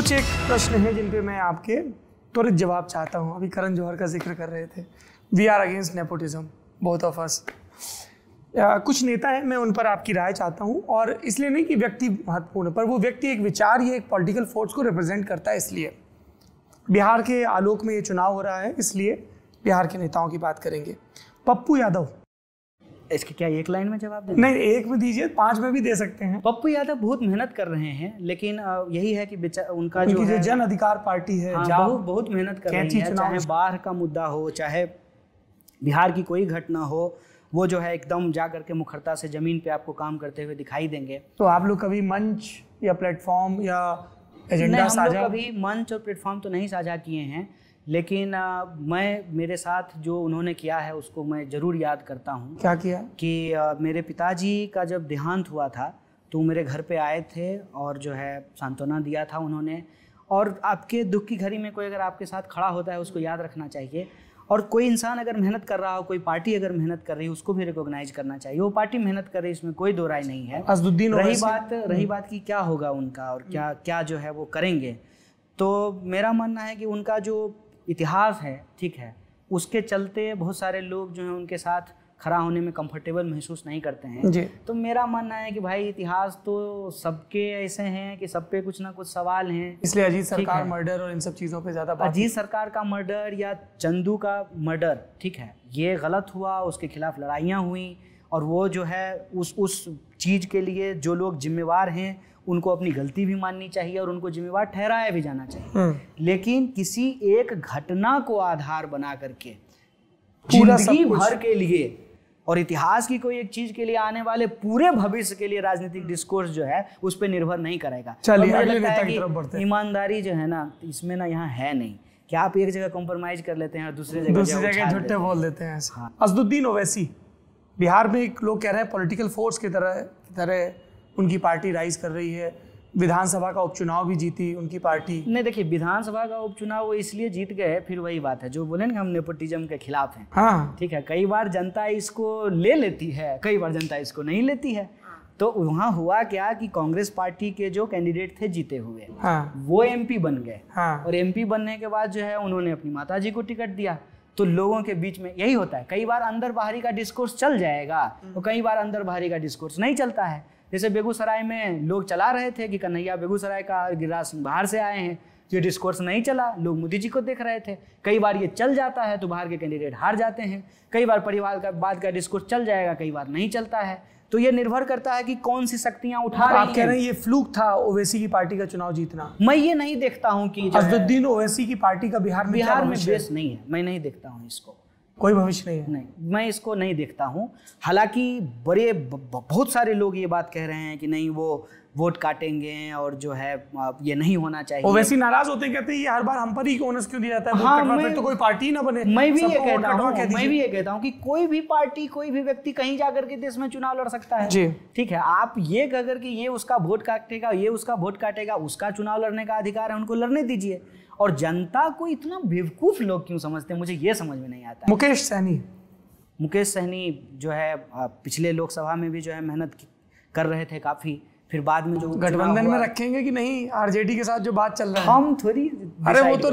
कुछ एक प्रश्न है जिन पे मैं आपके त्वरित जवाब चाहता हूँ अभी करण जौहर का जिक्र कर रहे थे वी आर अगेंस्ट नेपोटिज्म बहुत ऑफ अस कुछ नेता हैं मैं उन पर आपकी राय चाहता हूँ और इसलिए नहीं कि व्यक्ति महत्वपूर्ण पर वो व्यक्ति एक विचार या एक पॉलिटिकल फोर्स को रिप्रेजेंट करता है इसलिए बिहार के आलोक में ये चुनाव हो रहा है इसलिए बिहार के नेताओं की बात करेंगे पप्पू यादव इसके क्या एक लाइन में जवाब नहीं एक में दीजिए पांच में भी दे सकते हैं पप्पू यादव बहुत मेहनत कर रहे हैं लेकिन यही है कि उनका जो, जो जन अधिकार पार्टी है हाँ, बहुत बहुत मेहनत कर रही है चाहे बाहर का मुद्दा हो चाहे बिहार की कोई घटना हो वो जो है एकदम जा करके मुखरता से जमीन पे आपको काम करते हुए दिखाई देंगे तो आप लोग कभी मंच या प्लेटफॉर्म या एजेंडा साझा कभी मंच और प्लेटफॉर्म तो नहीं साझा किए हैं लेकिन आ, मैं मेरे साथ जो उन्होंने किया है उसको मैं ज़रूर याद करता हूँ क्या किया कि आ, मेरे पिताजी का जब देहांत हुआ था तो मेरे घर पे आए थे और जो है सांत्वना दिया था उन्होंने और आपके दुख की घड़ी में कोई अगर आपके साथ खड़ा होता है उसको याद रखना चाहिए और कोई इंसान अगर मेहनत कर रहा हो कोई पार्टी अगर मेहनत कर रही है उसको भी रिकॉग्नाइज करना चाहिए वो पार्टी मेहनत कर रही है इसमें कोई दो राय नहीं है असदुद्दीन रही बात रही हम्म। बात की क्या होगा उनका और क्या हम्म। क्या जो है वो करेंगे तो मेरा मानना है कि उनका जो इतिहास है ठीक है उसके चलते बहुत सारे लोग जो हैं उनके साथ खड़ा होने में कंफर्टेबल महसूस नहीं करते हैं जी तो मेरा मानना है कि भाई इतिहास तो सबके ऐसे हैं कि सब पे कुछ ना कुछ सवाल हैं इसलिए अजीत सरकार मर्डर और इन सब चीज़ों पे ज़्यादा अजीत सरकार का मर्डर या चंदू का मर्डर ठीक है ये गलत हुआ उसके खिलाफ लड़ाइयाँ हुई और वो जो है उस उस चीज़ के लिए जो लोग जिम्मेवार हैं उनको अपनी गलती भी माननी चाहिए और उनको जिम्मेवार ठहराया भी जाना चाहिए हाँ। लेकिन किसी एक घटना को आधार बना करके जिंदगी भर के लिए और इतिहास की कोई एक चीज के लिए आने वाले पूरे भविष्य के लिए राजनीतिक डिस्कोर्स जो है उस पर निर्भर नहीं करेगा ईमानदारी जो है ना इसमें ना यहाँ है नहीं क्या आप एक जगह कॉम्प्रोमाइज कर लेते हैं और दूसरी जगह दूसरी जगह बोल देते हैं हाँ। असदुद्दीन ओवैसी बिहार में एक लोग कह रहे हैं पॉलिटिकल फोर्स की तरह की तरह उनकी पार्टी राइज कर रही है विधानसभा का उपचुनाव भी जीती उनकी पार्टी नहीं देखिए विधानसभा का उपचुनाव वो इसलिए जीत गए फिर वही बात है जो बोले ना हम नेपोटिज्म के खिलाफ हैं हाँ ठीक है कई बार जनता इसको ले लेती है कई बार जनता इसको नहीं लेती है हाँ। तो वहाँ हुआ क्या कि कांग्रेस पार्टी के जो कैंडिडेट थे जीते हुए हाँ। वो एमपी बन गए हाँ। और एमपी बनने के बाद जो है उन्होंने अपनी माताजी को टिकट दिया तो लोगों के बीच में यही होता है कई बार अंदर बाहरी का डिस्कोर्स चल जाएगा तो कई बार अंदर बाहरी का डिस्कोर्स नहीं चलता है जैसे बेगूसराय में लोग चला रहे थे कि कन्हैया बेगूसराय का गिरिराज सिंह बाहर से आए हैं तो ये डिस्कोर्स नहीं चला लोग मोदी जी को देख रहे थे कई बार ये चल जाता है तो बाहर के कैंडिडेट हार जाते हैं कई बार परिवार का बाद का डिस्कोर्स चल जाएगा कई बार नहीं चलता है तो ये निर्भर करता है कि कौन सी शक्तियां उठा रही आप कह रहे हैं ये फ्लूक था ओवैसी की पार्टी का चुनाव जीतना मैं ये नहीं देखता हूँ कि अजुद्दीन ओवैसी की पार्टी का बिहार में बिहार में बेस नहीं है मैं नहीं देखता हूँ इसको कोई भविष्य नहीं है नहीं मैं इसको नहीं देखता हूँ हालांकि बड़े बहुत सारे लोग ये बात कह रहे हैं कि नहीं वो वोट काटेंगे और जो है ये नहीं होना चाहिए वो वैसे नाराज होते कहते हैं ये हर बार हम पर ही क्यों दिया जाता है हाँ, मैं, तो कोई पार्टी ना बने मैं भी ये कहता हूँ मैं भी ये कहता हूँ कि कोई भी पार्टी कोई भी व्यक्ति कहीं जाकर के देश में चुनाव लड़ सकता है ठीक है आप ये कहकर के ये उसका वोट काटेगा ये उसका वोट काटेगा उसका चुनाव लड़ने का अधिकार है उनको लड़ने दीजिए और जनता को इतना बेवकूफ लोग क्यों समझते हैं मुझे ये समझ में नहीं आता मुकेश सहनी मुकेश सहनी जो है पिछले लोकसभा में भी जो है मेहनत कर रहे थे काफ़ी फिर बाद में जो गठबंधन में रखेंगे कि नहीं आरजेडी के साथ जो बात चल रहा है हम थोड़ी अरे वो तो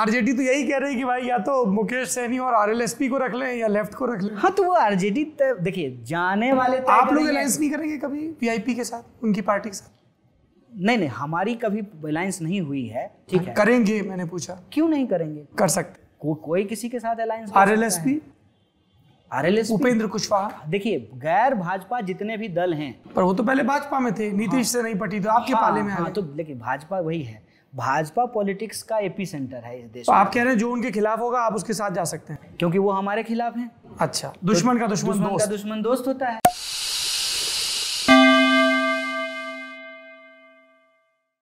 आरजेडी तो यही कह रही कि भाई या तो मुकेश सहनी और आरएलएसपी को रख लें या लेफ्ट को रख लें हाँ तो वो आरजेडी देखिए जाने वाले आप लोग अलायंस नहीं करेंगे कभी वीआईपी के साथ उनकी पार्टी के साथ नहीं नहीं हमारी कभी अलायंस नहीं हुई है ठीक है करेंगे मैंने पूछा क्यों नहीं करेंगे कर सकते को, कोई किसी के साथ अलायंस आरएलएसपी आरएलएस उपेंद्र कुशवाहा देखिए गैर भाजपा जितने भी दल हैं पर वो तो पहले भाजपा में थे नीतीश हाँ, से नहीं पटी तो आपके हाँ, पाले में हाँ, तो लेकिन भाजपा वही है भाजपा पॉलिटिक्स का एपी सेंटर है इस देश तो आप कह रहे हैं जो उनके खिलाफ होगा आप उसके साथ जा सकते हैं क्योंकि वो हमारे खिलाफ है अच्छा दुश्मन का दुश्मन, दोस्त। का दुश्मन दोस्त होता है